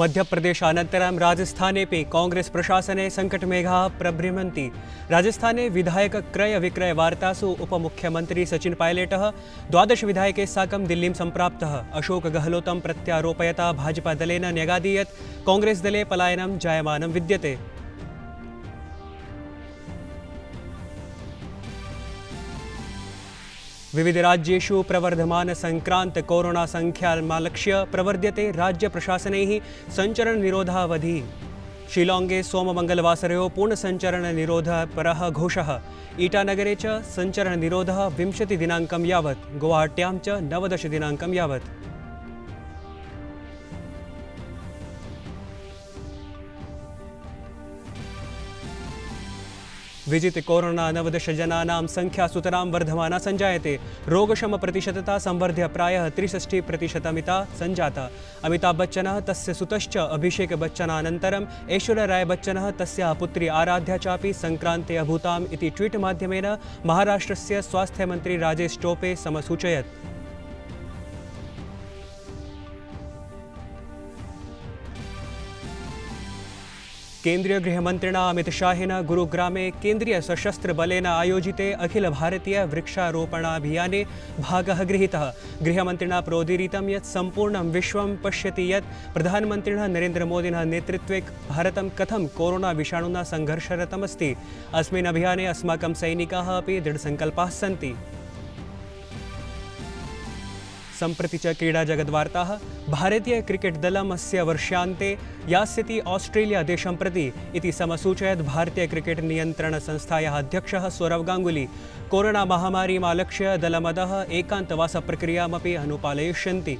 मध्यप्रदेशानन्तरं राजस्थानेऽपि Congress प्रशासने सङ्कटमेघाः प्रभ्रमन्ति राजस्थाने विधायकक्रयविक्रयवार्तासु उपमुख्यमन्त्री सचिनपायलटः द्वादशविधायके साकं दिल्लीं सम्प्राप्तः अशोकगहलोतं प्रत्यारोपयता भाजपादलेन न्यगादीयत् काङ्ग्रेस्दले पलायन जायम विद्यते विविध राज्यु संक्रांत विविधराज्येषु प्रवर्धमानसङ्क्रान्तकोरोणासङ्ख्यामालक्ष्य प्रवर्ध्यते राज्यप्रशासनैः पूर्ण शिलाङ्गे निरोध पर घोष ईटानगरे च विंशति दिनाक यवत गुवाहाट्यां नवदश दिनाक यवत विजित नवदश जना संख्या सुतरा सुतरां संजाते रोगशम प्रतिशतता संवर्ध्य प्रतिशत मिता त्रिषष्टिप्रतिशतमिता सञ्जाता अमिताभबच्चनः तस्य सुतश्च अभिषेकबच्चनानन्तरम् बच्चन तस् पुत्री आराध्या संक्रांति सङ्क्रान्ते ट्वीट मध्यम महाराष्ट्र से स्वास्थ्य मंत्री राजेश टोपे समसूचयत केंद्रीय केन्द्रीयगृहमन्त्रिणा अमितशाहेन गुरुग्रामे केन्द्रीयसशस्त्रबलेन आयोजिते अखिलभारतीयवृक्षारोपणाभियाने भागः गृहीतः ये संपूर्ण विश्व पश्य ये प्रधानमंत्री नरेन्द्र मोदी नेतृत्व भारत कथम कोरोना विषाणुना सङ्घर्षरतमस्ति अस्मिन् अभियाने अस्माकं सैनिकाः अपि दृढसङ्कल्पाः सन्ति क्रीड़ा सम्प्रति च क्रीडाजगद्वार्ताः भारतीयक्रिकेट्दलमस्य वर्षान्ते यास्यति देश प्रति क्रिकेट नियंत्रण संस्था अध्यक्ष सौरव आलक्ष्य दलमद एकांतवास प्रक्रिया अनुपालयिष्यन्ति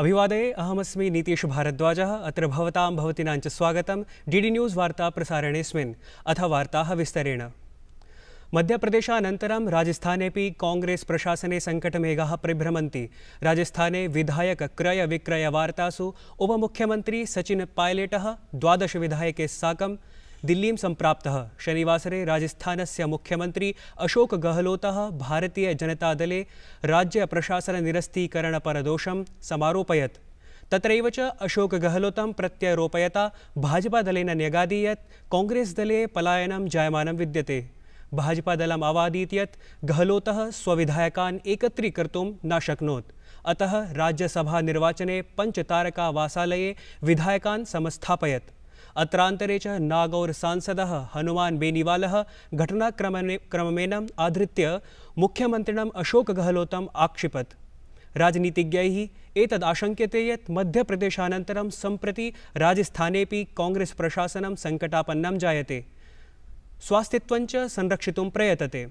अभिवादे अहमस्मि नीतीशभारद्वाजः अत्र भवतां भवतीनां च स्वागतं डी डी न्यूज़ वार्ता प्रसारणेऽस्मिन् अथ वार्ताः विस्तरेण मध्यप्रदेशानन्तरं राजस्थानेऽपि कांग्रेस प्रशासने सङ्कटमेघाः प्रभ्रमन्ति राजस्थाने सचिन पायलट द्वादश विधायक साकं दिल्ली संप्राप्त शनिवासरे राजस्थानस्य मुख्यमन्त्री अशोकगहलोतः भारतीयजनतादले राज्यप्रशासननिरस्तीकरणपरदोषं समारोपयत् तत्रैव च अशोकगहलोतं प्रत्यरोपयता भाजपादलेन न्यगादि यत् काङ्ग्रेस्दले पलायन जायमानं विद्यते दलम अवादीत् यत् गहलोत स्वविधायकान् एकत्रीकर्तुं न शक्नोत् अतः राज्यसभा निर्वाचने पञ्चतारकावासालये विधायकान् संस्थापयत् अत्रांतरे च नागौर सांसद हनुमान् बेनीवालः घटनाक्रममेनम् आधृत्य मुख्यमन्त्रिणम् अशोकगहलोतम् आक्षिपत् राजनीतिज्ञैः एतदाशङ्क्यते यत् मध्यप्रदेशानन्तरं सम्प्रति राजस्थानेऽपि काङ्ग्रेस् प्रशासनं सङ्कटापन्नं जायते स्वास्थित्वञ्च संरक्षितुं प्रयतते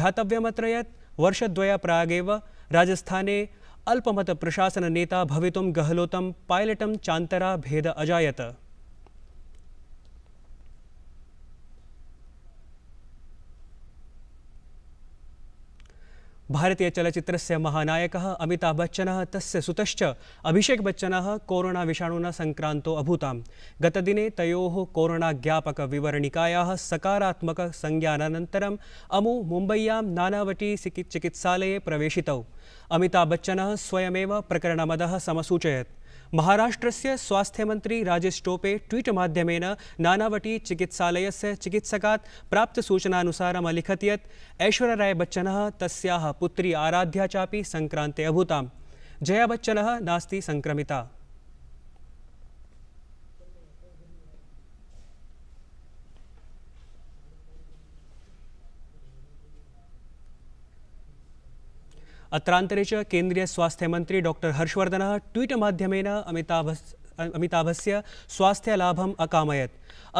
ध्यातव्यमत्र यत् अल्पमत राजस्थाने अल्पमतप्रशासननेता भवितुं गहलोतं पायलटं चान्तरा भेद अजायत भारतीयचलचित्रस्य महानायकः अमिताभबच्चनः बच्चन सुतश्च अभिषेकबच्चनः कोरोनाविषाणुना सङ्क्रान्तो अभूता गतदिने तयोः सकारात्मक सकारात्मकसंज्ञानानन्तरम् अमु मुंबईया नानावटी चिकित्सालये प्रवेशितौ बच्चन स्वयमेव प्रकरणमद समसूचयत स्वास्थ्य मंत्री राजेश टोपे ट्वीट मध्यम नानावटी चिकित्सालयस्य अलिखत ये ऐश्वर्य राय बच्चन तस्या पुत्री आराध्या चापी सङ्क्रान्ते अभूता जया बच्चन नास्ति संक्रमिता अत्रांतरे च मंत्री डॉक्टर हर्षवर्धन ट्वीट मध्यम अमिताभ अमिताभस्य स्वास्थ्यलाभम् अकामयत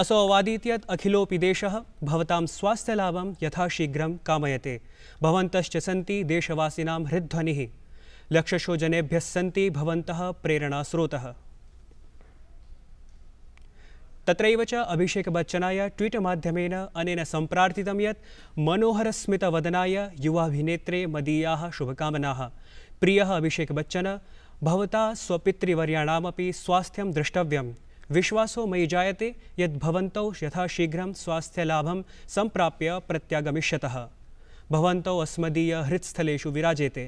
असौ अवादीत ये अखिलोऽपि देश भवतां स्वास्थ्यलाभं यथाशीघ्रं कामयते सी देशवासीना देशवासिनां लक्षशो जनेभ्य सी भवन्तः तत्रैव च बच्चनाय ट्वीट माध्यमेन अनेन सम्प्रार्थितं यत् मनोहरस्मितवदनाय युवाभिनेत्रे मदीयाः शुभकामनाः प्रियः बच्चन भवता स्वपितृवर्याणामपि स्वास्थ्यं द्रष्टव्यं विश्वासो मयि जायते यत् भवन्तौ यथाशीघ्रं स्वास्थ्यलाभं सम्प्राप्य प्रत्यागमिष्यतः भवन्तौ हृत्स्थलेषु विराजेते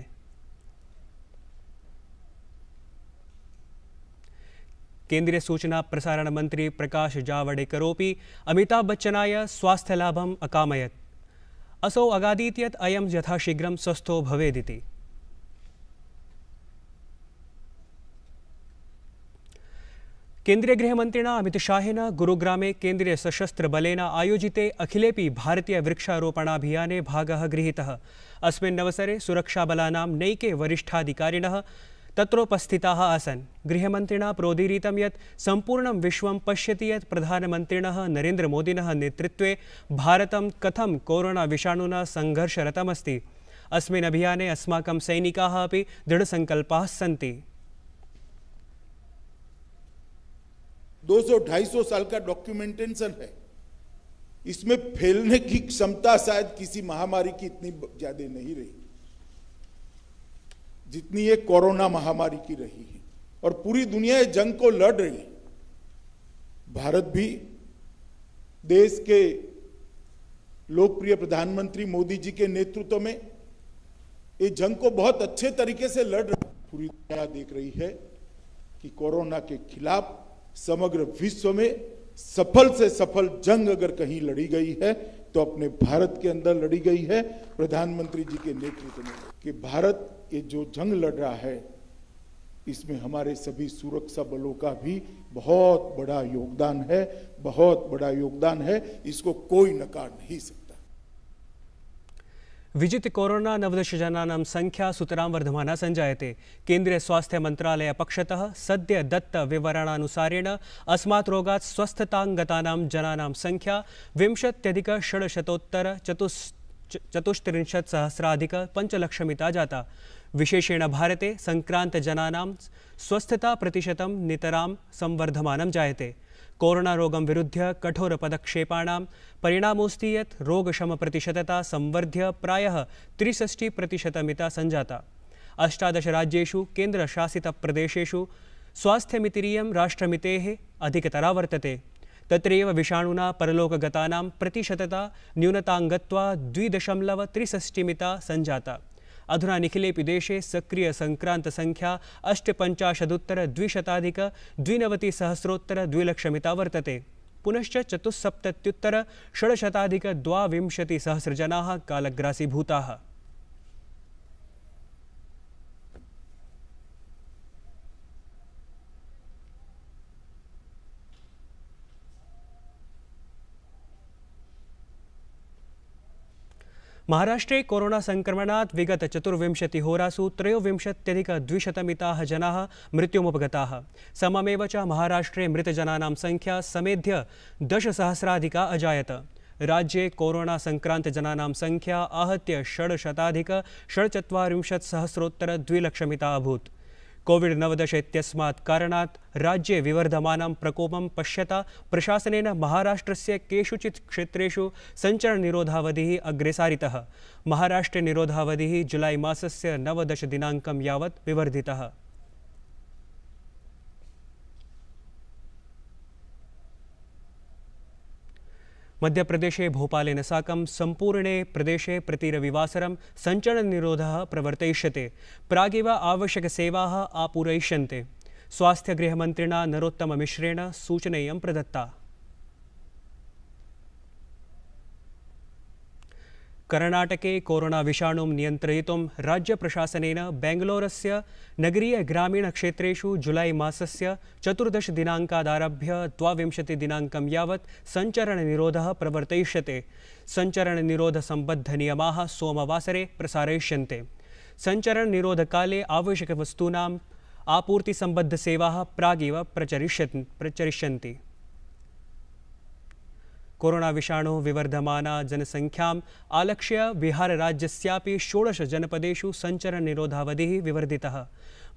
केन्द्रीय सूचना प्रसारण मंत्री प्रकाश जावड़ेकर अमिताभ बच्चनाय लाभम अकामयत असौ अगादीत ये अयम यथाशीघ्र स्वस्थो भवेदिति केन्द्रीय गृहमंत्रिणा अमित शाह गुरुग्रा केन्द्रीय सशस्त्र बलेन आयोजिते अखिले भारतीय वृक्षारोपणाभियाने भाग गृहीतः अस्वसरे अवसरे सुरक्षाबलानां नैके वरिष्ठाधिकारीण तत्रोपस्थिताः आसन् गृहमन्त्रिणा प्रोदीरितं यत् सम्पूर्णं विश्वं पश्यति मोदीन नेतृत्व भारत कथम कोरोना विषाणुना संघर्षरतमस्त सङ्घर्षरतमस्ति अस्मिन् सैनिक अभी सैनिकाः सी दो सौ ढाई सौ साल का डॉक्यूमेंटेशन है इसमें फैलने की क्षमता शायद किसी महामारी की इतनी ज्यादा नहीं रही जितनी ये कोरोना महामारी की रही है और पूरी दुनिया ये जंग को लड़ रही है भारत भी देश के लोकप्रिय प्रधानमंत्री मोदी जी के नेतृत्व में ये जंग को बहुत अच्छे तरीके से लड़ रहा पूरी दुनिया देख रही है कि कोरोना के खिलाफ समग्र विश्व में सफल से सफल जंग अगर कहीं लड़ी गई है तो अपने भारत के अंदर लड़ी गई है प्रधानमंत्री जी के नेतृत्व में कि भारत ये जो जंग लड़ रहा है इसमें हमारे सभी सुरक्षा बलों का भी बहुत बड़ा योगदान है बहुत बड़ा योगदान है इसको कोई नकार नहीं सकता विजित कोरोना नवदश जना संख्या सुतराम वर्धमान संजायते केंद्रीय स्वास्थ्य मंत्रालय पक्षत सद्य दत्त विवरणानुसारेण अस्मा रोगा स्वस्थतांगता जना संख्या विंशत्यधिक षड पंचलक्षता जाता विशेषेण भारते सङ्क्रान्तजनानां स्वस्थताप्रतिशतं नितरां संवर्धमानं जायते कोरोनारोगं विरुध्य कठोरपदक्षेपाणां परिणामोऽस्ति यत् रोगशमप्रतिशतता संवर्ध्य प्रायः त्रिषष्टिप्रतिशतमिता सञ्जाता अष्टादशराज्येषु केन्द्रशासितप्रदेशेषु स्वास्थ्यमितिरियं राष्ट्रमितेः अधिकतरा वर्तते तत्रैव विषाणुना परलोकगतानां प्रतिशतता न्यूनताङ्गत्वा मिता सञ्जाता अधुना निखिलेऽपि देशे सक्रियसङ्क्रान्तसङ्ख्या अष्टपञ्चाशदुत्तरद्विशताधिकद्विनवतिसहस्रोत्तरद्विलक्षमिता वर्तते पुनश्च चतुस्सप्तत्युत्तरषड्शताधिकद्वाविंशतिसहस्रजनाः कालग्रासीभूताः महाराष्ट्रे कोरोना संक्रमणात् विगत चतुर्विंशतिहोरासु त्रयोविंशत्यधिकद्विशतमिताः जनाः मृत्युमुपगताः सममेव च महाराष्ट्रे मृतजनानां संख्या समेध्य दशसहस्राधिका अजायत राज्ये कोरोना संक्रान्तजनानां संख्या आहत्य षड्शताधिक षड्चत्वारिंशत्सहस्रोत्तरद्विलक्षमिता अभूत् कोविड नवदश इत्यस्मात् विवर्धम प्रकोप विवर्धमानं प्रकोपं पश्यता प्रशासनेन महाराष्ट्रस्य केषुचित् क्षेत्रेषु सञ्चरणनिरोधावधिः अग्रेसारितः महाराष्ट्रे निरोधावधिः जुलै मासस्य नवदश दिनाक विवर्धितः मध्यप्रदेशे भोपालेन साकं सम्पूर्णे प्रदेशे प्रतिरविवासरं सञ्चलननिरोधः प्रवर्तयिष्यते प्रागेव आवश्यकसेवाः आपूरयिष्यन्ते नरोत्तम मिश्रेण सूचनेयं प्रदत्ता कर्णाटके कोरोना विषाणुं नियन्त्रयितुं राज्यप्रशासनेन बेङ्गलोरस्य नगरीयग्रामीणक्षेत्रेषु जुलैमासस्य चतुर्दशदिनाङ्कादारभ्य द्वाविंशतिदिनाङ्कं यावत् सञ्चरणनिरोधः प्रवर्तयिष्यते सञ्चरणनिरोधसम्बद्धनियमाः सोमवासरे वस्तूना आपूर्ति संबद्ध सेवा प्रागेव प्रचरिष्य प्रचल कोरोना विषाणु विवर्धमाना जनसंख्याम् आलक्ष्य बिहारराज्यस्यापि षोडशजनपदेषु सञ्चरनिरोधावधिः विवर्धितः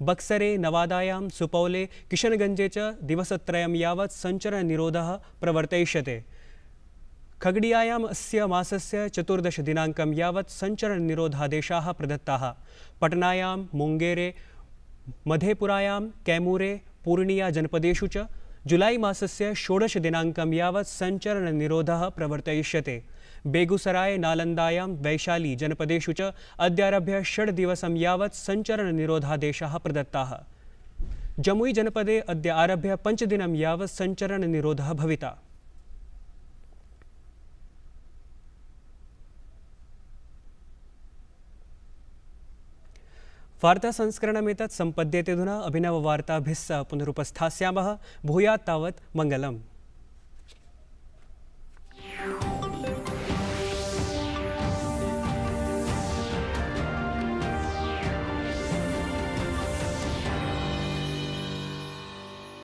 बक्सरे नवादायां सुपौले किशनगंजे च दिवसत्रयं यावत् सञ्चरनिरोधः प्रवर्तयिष्यते खगडियायाम् अस्य मासस्य चतुर्दशदिनाङ्कं यावत् सञ्चरनिरोधादेशाः प्रदत्ताः पटनायां मुङ्गेरे मधेपुरायां कैमूरे पूर्णियाजनपदेषु च जुलाई मासस्य षोडशदिनाङ्कं यावत् सञ्चरणनिरोधः प्रवर्तयिष्यते बेगुसराय नालन्दायां वैशाली जनपदेषु च अद्यारभ्य षड्दिवसं यावत् सञ्चरणनिरोधादेशः प्रदत्ताः जमुई जनपदे अद्य आरभ्य पञ्चदिनं यावत् सञ्चरणनिरोधः भविता वार्तासंस्करणमेतत् सम्पद्यते अधुना अभिनववार्ताभिः सह पुनरुपस्थास्यामः भूयात् तावत् मङ्गलम्